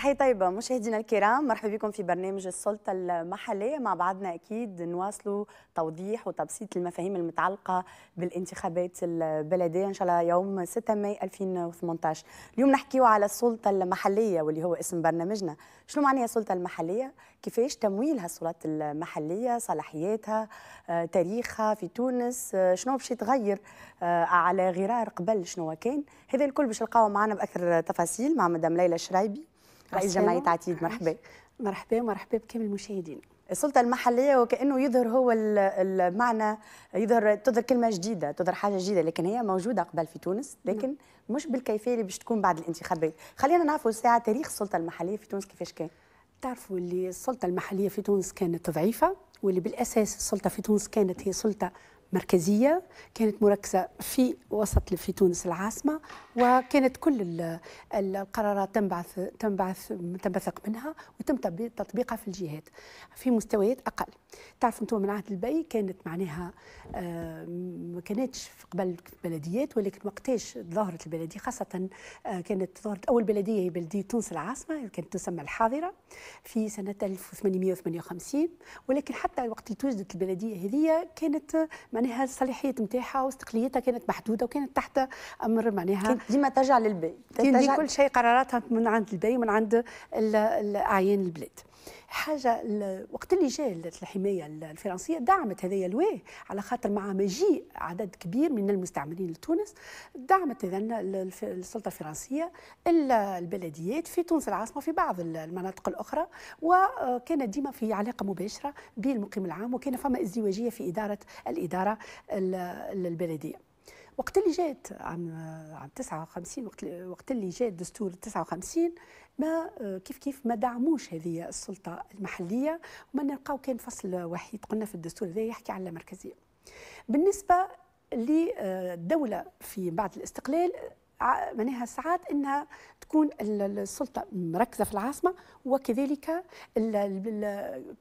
تحية طيبة مشاهدينا الكرام مرحبا بكم في برنامج السلطة المحلية مع بعضنا أكيد نواصلوا توضيح وتبسيط المفاهيم المتعلقة بالانتخابات البلدية إن شاء الله يوم 6 ماي 2018 اليوم نحكيو على السلطة المحلية واللي هو اسم برنامجنا شنو معنى السلطة المحلية كيفاش تمويل هالسلطات المحلية صلاحياتها آه، تاريخها في تونس آه، شنو باش يتغير آه، على غرار قبل شنو كان هذا الكل باش نلقاو معنا بأكثر تفاصيل مع مدام ليلى شرايبي رئيس جمعيه عتيد مرحبا مرحبا مرحبا بكامل المشاهدين السلطة المحلية وكأنه يظهر هو المعنى يظهر تظهر كلمة جديدة تظهر حاجة جديدة لكن هي موجودة قبل في تونس نعم. لكن مش بالكيفية اللي باش تكون بعد الانتخابات خلينا نعرفوا الساعة تاريخ السلطة المحلية في تونس كيفاش كان تعرفوا اللي السلطة المحلية في تونس كانت ضعيفة واللي بالأساس السلطة في تونس كانت هي سلطة مركزية كانت مركزة في وسط في تونس العاصمة وكانت كل القرارات تنبعث تنبعث تنبثق منها وتم تطبيقها في الجهات في مستويات أقل تعرف أنتم من عهد البي كانت معناها ما كانتش في قبل بلديات ولكن وقتاش ظهرت البلدية خاصة آه، كانت ظهرت أول بلدية هي بلدية تونس العاصمة كانت تسمى الحاضرة في سنة 1858 ولكن حتى وقت توجدت البلدية هذه كانت ما آه، معناها الصلاحيات نتاعها واستقلاليتها كانت محدوده وكانت تحت امر معناها كانت ديما ترجع للبي كانت كل شيء قراراتها من عند البي ومن عند الاعيان البلاد حاجه وقت اللي جاء الحمايه الفرنسيه دعمت هذايا الواي على خاطر مع مجيء عدد كبير من المستعمرين لتونس دعمت اذا السلطه الفرنسيه البلديات في تونس العاصمه وفي بعض المناطق الاخرى وكانت ديما في علاقه مباشره بالمقيم العام وكان فما ازدواجيه في اداره الاداره البلديه وقت اللي جات عام عام 59 وقت وقت اللي جاء الدستور 59 ما كيف كيف ما دعموش هذه السلطه المحليه وما نلقاو كان فصل وحيد قلنا في الدستور هذا يحكي على المركزيه بالنسبه للدوله في بعد الاستقلال معناها ساعات انها تكون السلطه مركزه في العاصمه وكذلك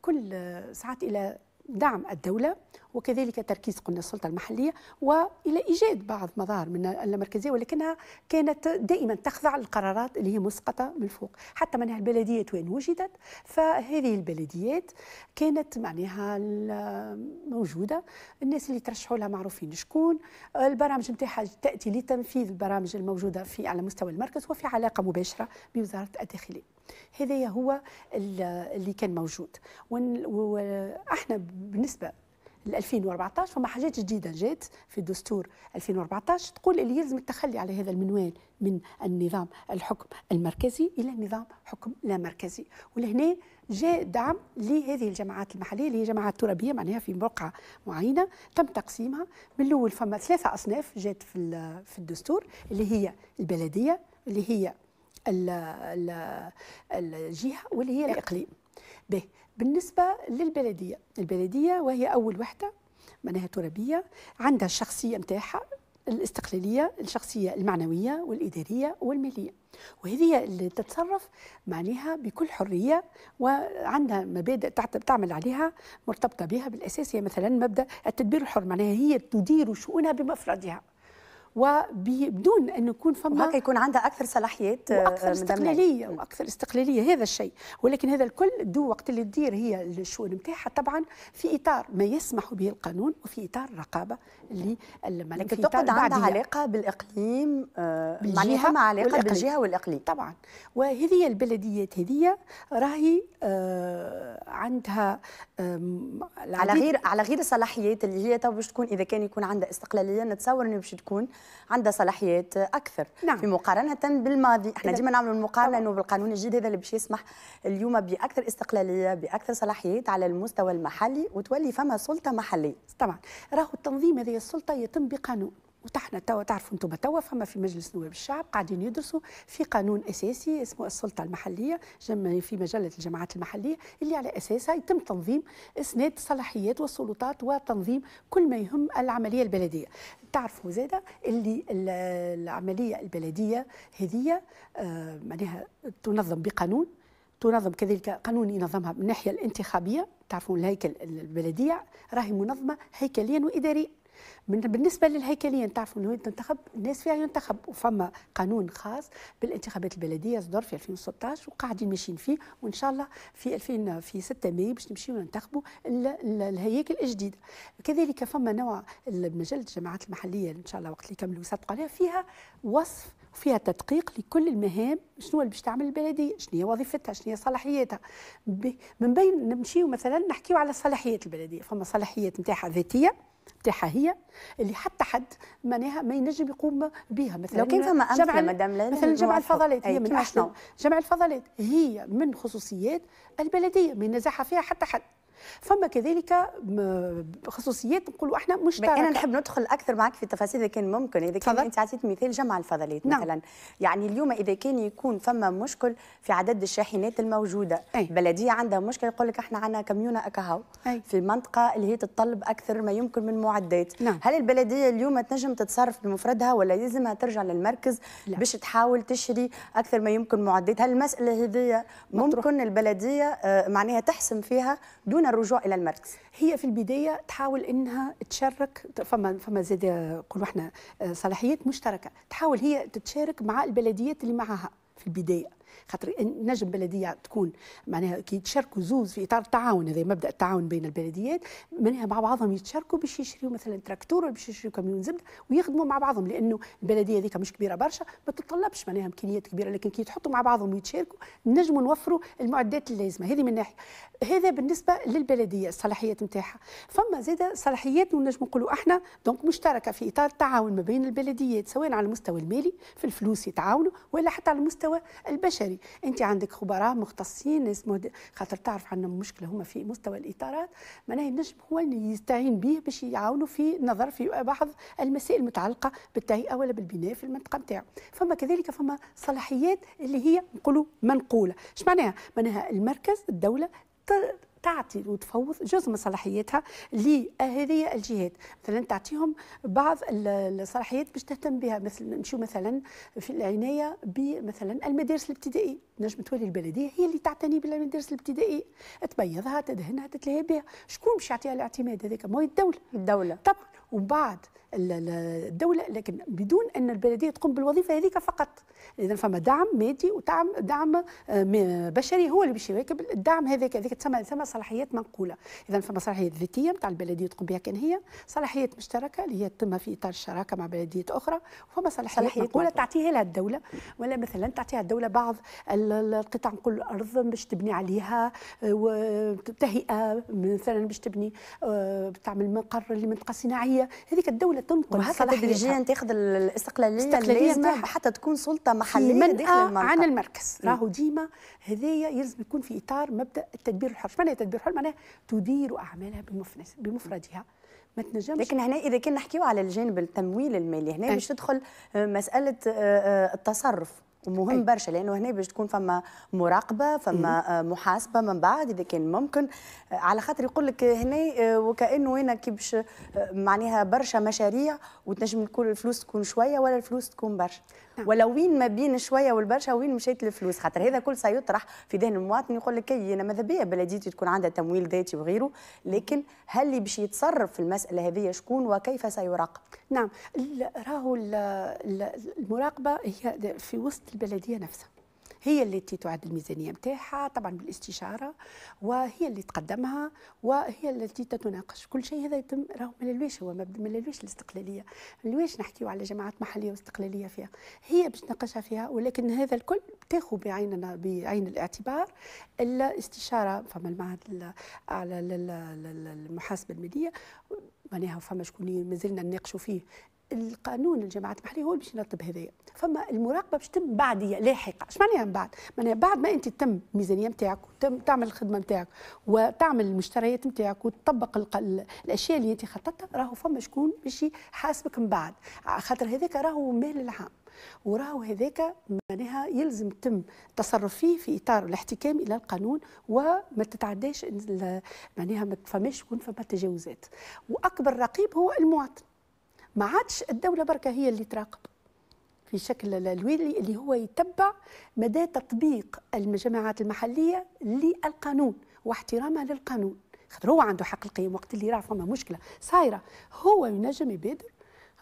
كل ساعات الى دعم الدولة وكذلك تركيز قلنا السلطة المحلية وإلى إيجاد بعض مظاهر من المركزية ولكنها كانت دائما تخضع للقرارات اللي هي مسقطة من فوق حتى منها البلديات وين وجدت فهذه البلديات كانت معناها موجودة الناس اللي ترشحوا لها معروفين شكون البرامج نتاعها تأتي لتنفيذ البرامج الموجودة في على مستوى المركز وفي علاقة مباشرة بوزارة الداخلية هذا هو اللي كان موجود واحنا بالنسبه ل 2014 فما حاجات جديده جات في الدستور 2014 تقول اللي يلزم التخلي على هذا المنوال من النظام الحكم المركزي الى نظام حكم لا مركزي ولهنا جاء دعم لهذه الجماعات المحليه اللي هي جماعات ترابيه معناها في بقعه معينه تم تقسيمها من الاول فما ثلاثه اصناف جات في في الدستور اللي هي البلديه اللي هي الجهه واللي هي الاقليم به بالنسبه للبلديه البلديه وهي اول وحده معناها ترابيه عندها الشخصيه نتاعها الاستقلاليه الشخصيه المعنويه والاداريه والماليه وهذه اللي تتصرف معناها بكل حريه وعندها مبادئ تعمل عليها مرتبطه بها بالاساس هي مثلا مبدا التدبير الحر معناها هي تدير شؤونها بمفردها وبدون ان يكون فما وهكا يكون عندها اكثر صلاحيات آه، واكثر آه، استقلاليه مدمنة. واكثر استقلاليه هذا الشيء ولكن هذا الكل دو وقت اللي تدير هي الشؤون نتاعها طبعا في اطار ما يسمح به القانون وفي اطار الرقابه للملك لكن تقعد عندها علاقه بالاقليم آه، معناها بالجهه مع علاقه والإقليم. بالجهه والاقليم طبعا وهذه البلديات هذه راهي عندها على غير على غير الصلاحيات اللي هي تو باش تكون اذا كان يكون عندها استقلاليه نتصور انه باش تكون عندها صلاحيات اكثر نعم. في مقارنه بالماضي احنا ديما نعملوا المقارنه انه بالقانون الجديد هذا اللي باش يسمح اليوم باكثر استقلاليه باكثر صلاحيات على المستوى المحلي وتولي فما سلطه محليه طبعا راهو التنظيم هذه السلطه يتم بقانون وتحنا توا تعرفوا انتم توا فما في مجلس نواب الشعب قاعدين يدرسوا في قانون اساسي اسمه السلطه المحليه في مجله الجماعات المحليه اللي على اساسها يتم تنظيم اسناد صلاحيات والسلطات وتنظيم كل ما يهم العمليه البلديه تعرفوا زاده اللي العمليه البلديه هذه آه، معناها تنظم بقانون تنظم كذلك قانون ينظمها من الناحيه الانتخابيه تعرفون الهيكل البلديه راهي منظمه هيكليا واداريا من بالنسبه للهيكليه تعرفوا انه تنتخب الناس فيها ينتخب وفما قانون خاص بالانتخابات البلديه صدر في 2016 وقاعدين ماشيين فيه وان شاء الله في 2000 في 6 ماي باش نمشيو ننتخبوا الهياكل الجديده كذلك فما نوع مجله الجماعات المحليه ان شاء الله وقت اللي يكملوا يصدقوا عليها فيها وصف وفيها تدقيق لكل المهام شنو اللي باش تعمل البلديه شنو هي وظيفتها شنو هي صلاحياتها من بين نمشيو مثلا نحكيو على صلاحيات البلديه فما صلاحيات نتاعها ذاتيه تاعها هي اللي حتى حد معناها ما ينجم يقوم بها مثلا لو كان فما امثله مدام لالا مثلا جمع الفضلات هي من احسن جمع الفضلات هي من خصوصيات البلديه ما ينزعها فيها حتى حد فما كذلك خصوصيات نقولوا احنا مشتركه انا نحب ندخل اكثر معك في التفاصيل اذا كان ممكن اذا كان انت عطيت مثال جمع الفضلات نعم. مثلا يعني اليوم اذا كان يكون فما مشكل في عدد الشاحنات الموجوده أي. بلديه عندها مشكل يقول لك احنا عندنا كميونه اكهو في المنطقه اللي هي تتطلب اكثر ما يمكن من معدات نعم. هل البلديه اليوم تنجم تتصرف بمفردها ولا لازمها ترجع للمركز لا. باش تحاول تشري اكثر ما يمكن معدات هل المساله هذه ممكن البلديه آه، معناها تحسم فيها دون الرجوع الى المركز هي في البدايه تحاول انها تشارك فما فما زاد نقولوا احنا آه، صلاحيات مشتركه تحاول هي تتشارك مع البلديات اللي معها في البدايه خاطر نجم بلديه تكون معناها كي يتشاركوا زوز في اطار التعاون هذا مبدا التعاون بين البلديات معناها مع بعضهم يتشاركوا باش يشريوا مثلا تراكتور ولا باش يشريوا كاميون زبده ويخدموا مع بعضهم لانه البلديه هذيك مش كبيره برشا ما تتطلبش معناها امكانيات كبيره لكن كي يتحطوا مع بعضهم ويتشاركوا نجموا نوفروا المعدات اللازمه هذه من ناحيه هذا بالنسبه للبلديه الصلاحيات نتاعها فما زاده صلاحيات ونجم نقولوا احنا دونك مشتركه في اطار التعاون ما بين البلديات سواء على المستوى المالي في الفلوس يتعاونوا ولا حتى على المستوى البشري البشري انت عندك خبراء مختصين ناس خاطر تعرف عندنا مشكله هما في مستوى الاطارات معناها ينجم هو اللي يستعين به باش يعاونوا في نظر في بعض المسائل المتعلقه بالتهيئه ولا بالبناء في المنطقه نتاعو فما كذلك فما صلاحيات اللي هي نقولوا منقوله اش معناها معناها المركز الدوله تعطي وتفوض جزء من صلاحياتها لهذه الجهات مثلا تعطيهم بعض الصلاحيات باش تهتم بها مثل نمشيو مثلا في العنايه بمثلا المدارس الابتدائيه نجم تولي البلديه هي اللي تعتني بالمدارس الابتدائيه تبيضها تدهنها تتلهى بها شكون باش يعطيها الاعتماد هذاك ما هي الدوله الدوله طبعا ومن بعد الدوله لكن بدون ان البلديه تقوم بالوظيفه هذيك فقط اذا فما دعم مادي ودعم دعم آه، بشري هو اللي باش يواكب الدعم هذاك هذيك تسمى تسمى صلاحيات منقوله اذا فما صلاحيات ذاتيه نتاع البلديه تقوم بها كان هي صلاحيات مشتركه اللي هي تتم في اطار الشراكه مع بلديات اخرى وفما صلاحيات, صلاحيات منقوله تعطيها لها الدوله ولا مثلا تعطيها الدوله بعض القطع نقول الارض باش تبني عليها آه، وتهيئه مثلا باش تبني آه، تعمل مقر لمنطقه صناعيه الدوليه هذيك الدوله تنقل وهكا تدريجيا تاخذ الاستقلاليه اللازمه حتى تكون سلطه محليه داخل المنطقه عن المركز راهو ديما هذايا يلزم يكون في اطار مبدا التدبير الحر معناها التدبير الحر معناها تدير اعمالها بمفردها ما تنجمش لكن هنا اذا كنا نحكيو على الجانب التمويل المالي هنا إيه. باش تدخل آه، مساله آه، آه، التصرف ومهم برشا لانه هنا باش تكون فما مراقبه فما آه، محاسبه من بعد اذا كان ممكن آه، على خاطر يقول لك هنا آه، وكانه هنا كي باش معناها برشا مشاريع وتنجم تكون الفلوس تكون شويه ولا الفلوس تكون برشا نعم. ولا وين ما بين شويه والبرشا وين مشيت الفلوس خاطر هذا كل سيطرح في ذهن المواطن يقول لك اي انا ماذا بيا بلديتي تكون عندها تمويل ذاتي وغيره لكن هل اللي باش يتصرف في المساله هذه شكون وكيف سيراقب؟ نعم راهو المراقبه هي في وسط البلديه نفسها هي التي تعد الميزانيه نتاعها طبعا بالاستشاره وهي اللي تقدمها وهي التي تتناقش كل شيء هذا يتم راهو ما الويش هو ما الويش الاستقلاليه الويش نحكيو على جماعات محليه واستقلاليه فيها هي باش تناقشها فيها ولكن هذا الكل تاخذ بعيننا بعين الاعتبار الاستشاره فما المعهد على المحاسبه الماليه معناها فما شكون مازلنا نناقشوا فيه القانون الجماعات المحليه هو اللي باش يرتب هذايا فما المراقبه باش تتم بعديه لاحقه اش معناها من يعني بعد معناها بعد ما انت تتم الميزانيه نتاعك وتم تعمل الخدمه نتاعك وتعمل المشتريات نتاعك وتطبق الاشياء اللي انت خططتها راهو فما شكون باش يحاسبك من بعد خاطر هذاك راهو مال العام وراهو هذاك معناها يلزم تم التصرف فيه في اطار الاحتكام الى القانون وما تتعداش معناها ما فماش يكون فما تجاوزات واكبر رقيب هو المواطن ما عادش الدوله بركه هي اللي تراقب في شكل الولي اللي هو يتبع مدى تطبيق الجماعات المحليه للقانون واحترامها للقانون خاطر هو عنده حق القيم وقت اللي راه فما مشكله صايره هو ينجم يبادر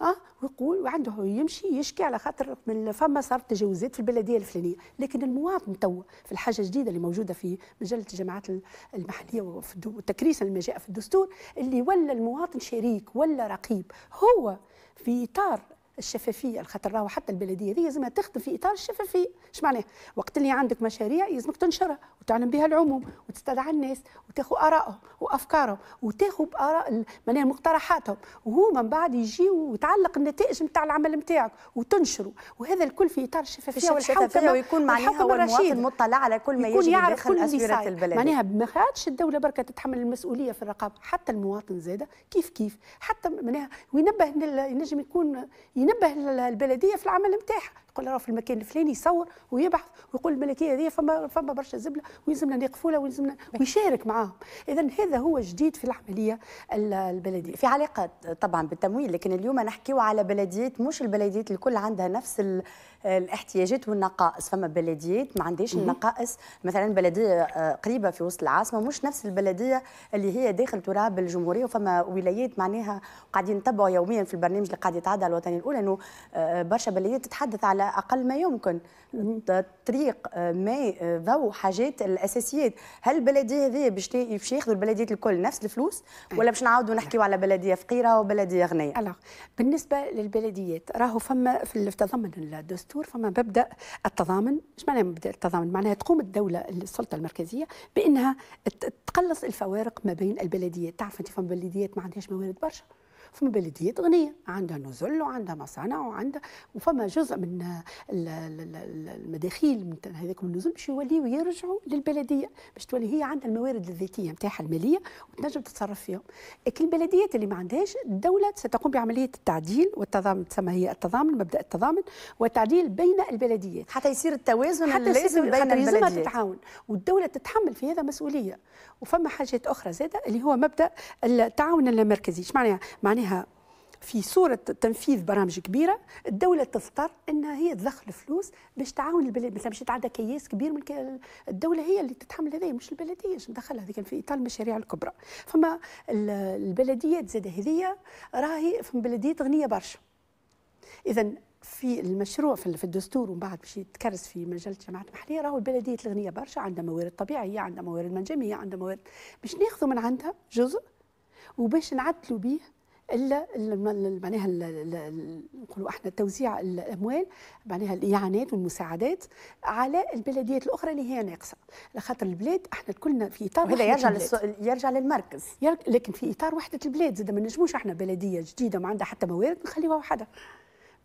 ها ويقول وعنده يمشي يشكي على خاطر من فما صارت تجاوزات في البلديه الفلانيه لكن المواطن توا في الحاجه الجديده اللي موجوده في مجله الجماعات المحليه والتكريس اللي جاء في الدستور اللي ولا المواطن شريك ولا رقيب هو في اطار الشفافيه الخطر راهو حتى البلديه هذه لازمها تخدم في اطار الشفافيه اش معناه وقت اللي عندك مشاريع لازمك تنشرها وتعلم بها العموم وتستدعى الناس وتاخذ ارائهم وافكارهم وتاخذ اراء معناها مقترحاتهم وهو من بعد يجي وتعلق النتائج نتاع العمل نتاعك وتنشره وهذا الكل في اطار الشفافيه والحوكمه ويكون معناها هو المواطن مطلع على كل ما يجري يعرف كل اسوره البلد معناها ما خادش الدوله بركه تتحمل المسؤوليه في الرقابه حتى المواطن زاده كيف كيف حتى معناها وينبه ينجم يكون ينبه البلديه في العمل نتاعها يقول راه في المكان الفلاني يصور ويبحث ويقول الملكيه هذه فما فما برشا زبله ويلزمنا نقفوا لها ويلزمنا ويشارك معاهم اذا هذا هو جديد في العمليه البلديه في علاقه طبعا بالتمويل لكن اليوم نحكيو على بلديات مش البلديات الكل عندها نفس الاحتياجات والنقائص فما بلديات ما عندهاش النقائص مثلا بلديه آه، قريبه في وسط العاصمه مش نفس البلديه اللي هي داخل تراب الجمهوريه وفما ولايات معناها قاعدين نتبعوا يوميا في البرنامج اللي قاعد يتعدى الوطني الاولى انه آه، برشا بلديات تتحدث على اقل ما يمكن طريق آه، ماء آه، ضوء حاجات الاساسيات هل البلديه هذه باش باش ياخذوا البلديات الكل نفس الفلوس إيه. ولا باش نعاودوا نحكيوا على بلديه فقيره وبلديه غنيه الوغ بالنسبه للبلديات راهو فما في تضمن الدستور فما مبدا التضامن اش معنى مبدا التضامن معناها تقوم الدوله السلطه المركزيه بانها تقلص الفوارق ما بين البلديات تعرف انت فما بلديات ما عندهاش موارد برشا فما بلديات غنيه عندها نزل وعندها مصانع وعندها وفما جزء من المداخيل من هذاك النزل باش يوليو يرجعوا للبلديه باش تولي هي عندها الموارد الذاتيه نتاعها الماليه وتنجم تتصرف فيهم لكن البلديات اللي ما عندهاش الدوله ستقوم بعمليه التعديل والتضامن تسمى هي التضامن مبدا التضامن والتعديل بين البلديات حتى يصير التوازن حتى لازم بين البلديات تتعاون والدوله تتحمل في هذا مسؤوليه وفما حاجات اخرى زاده اللي هو مبدا التعاون المركزي ايش معناها معناها معناها في صورة تنفيذ برامج كبيرة الدولة تضطر أنها هي تدخل فلوس باش تعاون البلد مثلا باش يتعدى كياس كبير من الدولة هي اللي تتحمل هذايا مش البلدية باش ندخلها هذه كان في إطار المشاريع الكبرى فما البلديات زادة هذيا راهي في بلديات غنية برشا إذا في المشروع في الدستور ومن بعد باش يتكرس في مجله الجامعات المحليه راهو البلديات الغنيه برشا عندها موارد طبيعيه عندها موارد منجميه عندها موارد باش ناخذوا من عندها جزء وباش نعدلوا به الا معناها نقولوا احنا توزيع الاموال معناها الاعانات والمساعدات على البلديات الاخرى اللي هي ناقصه لخاطر البلاد احنا كلنا في اطار وهذا يرجع للسو... يرجع للمركز لكن في اطار وحده البلاد زاد ما نجموش احنا بلديه جديده ما عندها حتى موارد نخليوها وحدها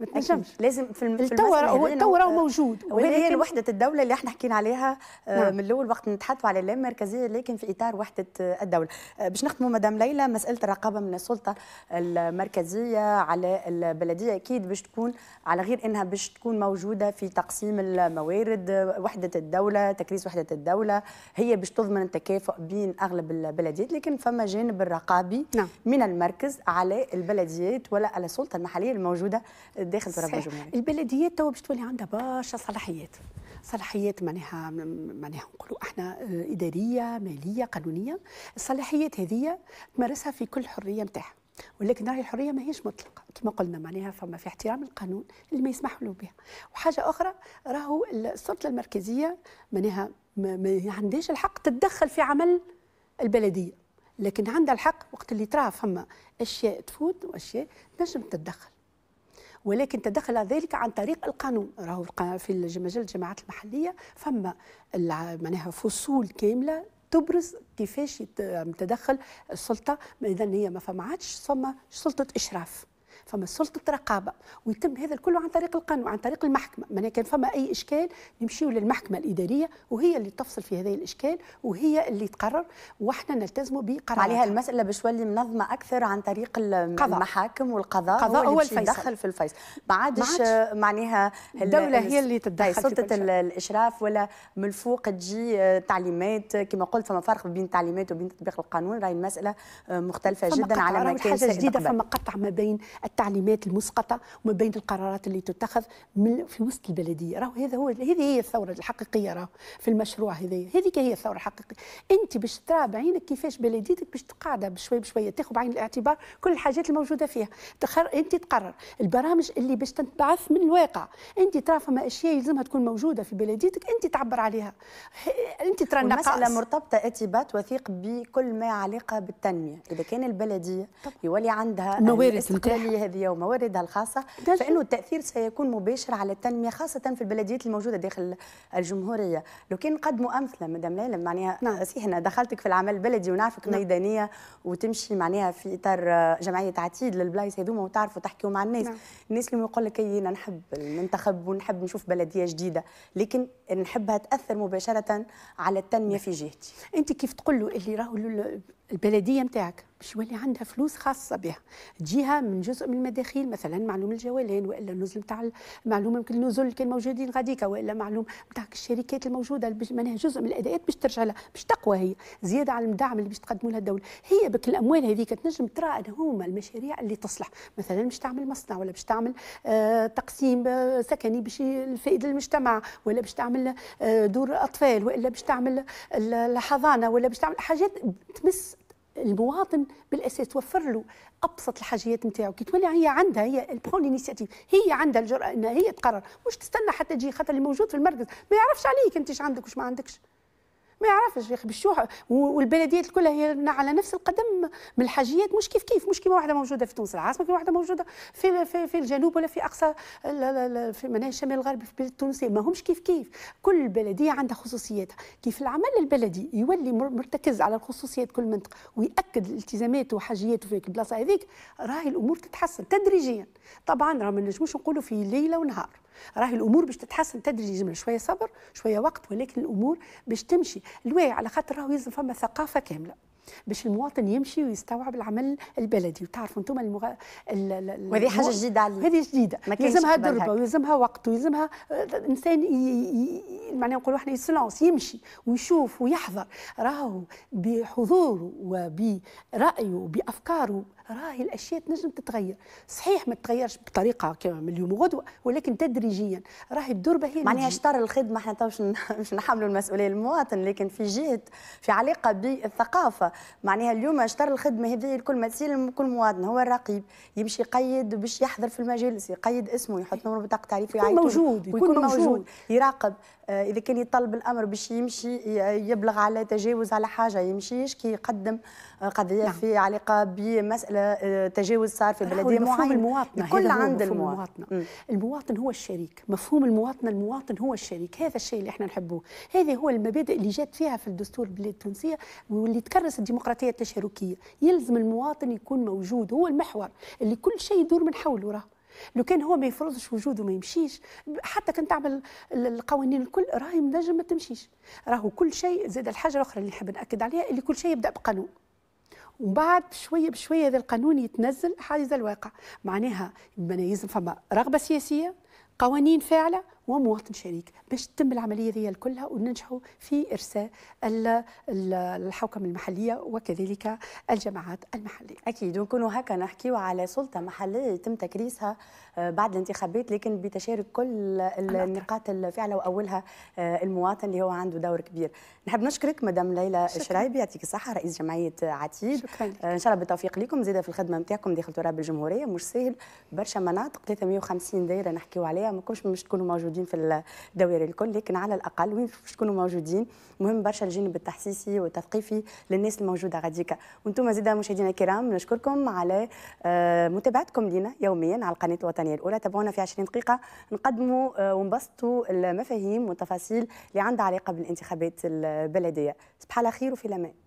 ما تنجمش لازم في التوا هو التوا راهو آه، موجود وهذه هي وحده الدوله اللي احنا حكينا عليها آه، نعم. من الاول وقت نتحدثوا على اللامركزية لكن في اطار وحده آه، الدوله باش نختموا مدام ليلى مساله الرقابه من السلطه المركزيه على البلديه اكيد باش تكون على غير انها باش تكون موجوده في تقسيم الموارد وحده الدوله تكريس وحده الدوله هي باش تضمن التكافؤ بين اغلب البلديات لكن فما جانب الرقابي نعم. من المركز على البلديات ولا على السلطه المحليه الموجوده داخل برلمان الجمهوريه البلديات تو باش تولي عندها برشا صلاحيات صلاحيات معناها معناها نقولوا احنا آه، اداريه ماليه قانونيه الصلاحيات هذه تمارسها في كل حريه نتاعها ولكن راهي الحريه ماهيش مطلقه كما قلنا معناها فما في احترام القانون اللي ما يسمح له بها وحاجه اخرى راهو السلطه المركزيه معناها ما عندهاش الحق تتدخل في عمل البلديه لكن عندها الحق وقت اللي تراها فما اشياء تفوت واشياء تنجم تتدخل ولكن تدخل ذلك عن طريق القانون راهو في مجال الجماعات المحليه فما معناها فصول كامله تبرز كيفاش تدخل السلطه اذا هي ما فما عادش ثم سلطه اشراف فما سلطه رقابه ويتم هذا الكل عن طريق القانون عن طريق المحكمه معناها كان فما اي اشكال يمشيوا للمحكمه الاداريه وهي اللي تفصل في هذا الاشكال وهي اللي تقرر واحنا نلتزموا بقرار عليها المساله باش تولي منظمه اكثر عن طريق المحاكم والقضاء قضاء هو اللي يدخل في الفيصل ما عادش معناها الدوله هي اللي تتدخل سلطه الاشراف ولا من فوق تجي آه، تعليمات كما قلت فما فرق بين التعليمات وبين تطبيق القانون راهي المساله آه، مختلفه جدا على ما كان جديده فما قطع ما بين التعليمات المسقطه وما بين القرارات اللي تتخذ من في وسط البلديه راهو هذا هو هذه هي الثوره الحقيقيه راهو في المشروع هذايا هذيك هي الثوره الحقيقيه انت باش ترى بعينك كيفاش بلديتك باش تقعد بشوي بشويه تاخذ بعين الاعتبار كل الحاجات الموجوده فيها تخر انت تقرر البرامج اللي باش تنبعث من الواقع انت ترى فما اشياء يلزمها تكون موجوده في بلديتك انت تعبر عليها انت ترى المساله مرتبطه اتبات وثيق بكل ما علاقه بالتنميه اذا كان البلديه يولي عندها موارد العالية هذه ومواردها الخاصة فإنه التأثير سيكون مباشر على التنمية خاصة في البلديات الموجودة داخل الجمهورية لو كان نقدموا أمثلة مدام ليلى معناها نعم. صحيح دخلتك في العمل البلدي ونعرفك نعم. ميدانية وتمشي معناها في إطار جمعية عتيد للبلايص هذوما وتعرفوا تحكيوا مع الناس نعم. الناس اللي يقول لك أنا نحب المنتخب ونحب نشوف بلدية جديدة لكن نحبها تأثر مباشرة على التنمية نعم. في جهتي أنت كيف تقول له اللي راهو البلديه نتاعك باش يولي عندها فلوس خاصه بها تجيها من جزء من المداخيل مثلا معلوم الجوالين والا النزل نتاع المعلومة يمكن النزول كان موجودين غاديكا والا معلوم نتاع الشركات الموجوده معناها جزء من الاداءات باش ترجع لها باش تقوى هي زياده على الدعم اللي باش تقدموا لها الدوله هي بك الاموال هذيك تنجم ترى ان هما المشاريع اللي تصلح مثلا باش تعمل مصنع ولا باش تعمل آه تقسيم آه، سكني باش الفائده للمجتمع ولا باش تعمل آه دور اطفال والا باش تعمل الحضانه ولا باش تعمل حاجات تمس المواطن بالاساس توفر له ابسط الحاجيات نتاعو كي تولي هي عندها هي البرون لينيسياتيف هي عندها الجراه انها هي تقرر مش تستنى حتى تجي خاطر الموجود في المركز ما يعرفش عليك انت ايش عندك واش ما عندكش ما يعرفش يا اخي بالشوح والبلديات كلها هي على نفس القدم من الحاجيات مش كيف كيف مش كيما واحده موجوده في تونس العاصمه كيما واحده موجوده في في, في الجنوب ولا في اقصى في معناها الشمال الغربي في البلد التونسي ما همش كيف كيف كل بلديه عندها خصوصياتها كيف العمل البلدي يولي مرتكز على الخصوصيات كل منطقه وياكد التزاماته وحاجياته في البلاصه هذيك راهي الامور تتحسن تدريجيا طبعا راه ما نجموش نقولوا في ليله ونهار راهي الامور باش تتحسن تدريجيا شويه صبر شويه وقت ولكن الامور باش تمشي الواعي على خاطر راهو يلزم فما ثقافه كامله باش المواطن يمشي ويستوعب العمل البلدي وتعرفوا انتم المغ... ال... وهذه حاجه جديده علي. هذه جديده يلزمها دربه ويلزمها وقت ويلزمها آه، انسان ي... معناها نقولوا احنا يسلونس يمشي ويشوف ويحضر راهو بحضوره وبرايه وبافكاره راهي الاشياء تنجم تتغير صحيح ما تتغيرش بطريقه من اليوم وغدوه ولكن تدريجيا راهي الدور هي معناها شطر الخدمه احنا توا باش نحملوا المسؤوليه للمواطن لكن في جهه في علاقه بالثقافه معناها اليوم شطر الخدمه هذه الكل ما تسيل كل مواطن هو الرقيب يمشي يقيد باش يحضر في المجالس يقيد اسمه يحط نمره بطاقه تعريف يكون موجود ويكون يكون موجود, موجود. يراقب آه، اذا كان يطلب الامر باش يمشي يبلغ على تجاوز على حاجه يمشيش كي يقدم آه، قضيه نعم. في علاقه بمساله آه، تجاوز صار في بلديه معينه مفهوم المواطنه كل عند المواطنه المواطن. المواطن هو الشريك مفهوم المواطنه المواطن هو الشريك هذا الشيء اللي احنا نحبوه هذه هو المبادئ اللي جات فيها في الدستور البلاد التونسيه واللي تكرس الديمقراطيه التشاركيه يلزم المواطن يكون موجود هو المحور اللي كل شيء يدور من حوله راه لو كان هو ما يفرضش وجوده ما يمشيش حتى كان تعمل القوانين الكل راهي نجم ما تمشيش راهو كل شيء زاد الحاجه الاخرى اللي نحب ناكد عليها اللي كل شيء يبدا بقانون ومن بعد بشويه بشويه هذا القانون يتنزل حاجز الواقع معناها يلزم فما رغبه سياسيه قوانين فاعله ومواطن شريك باش تتم العمليه ذي كلها وننجحوا في ارساء الحوكم المحليه وكذلك الجماعات المحليه. اكيد ونكونوا هكا نحكيوا على سلطه محليه يتم تكريسها آه، بعد الانتخابات لكن بتشارك كل النقاط الفعله واولها آه، المواطن اللي هو عنده دور كبير. نحب نشكرك مدام ليلى الشرايبي يعطيك الصحه رئيس جمعيه عتيد. شكرا آه، ان شاء الله بالتوفيق لكم زياده في الخدمه نتاعكم داخل تراب الجمهوريه مش سهل برشا مناطق 350 دايره نحكيوا عليها ما كنتش مش تكونوا موجودين موجودين في الدوائر الكل لكن على الاقل وين باش تكونوا موجودين مهم برشا الجانب التحسيسي والتثقيفي للناس الموجوده غاديكا وانتم زيد مشاهدينا الكرام نشكركم على آه، متابعتكم لنا يوميا على القناه الوطنيه الاولى تابعونا في 20 دقيقه نقدموا آه، ونبسطوا المفاهيم والتفاصيل اللي عندها علاقه بالانتخابات البلديه صباح على خير وفي الامان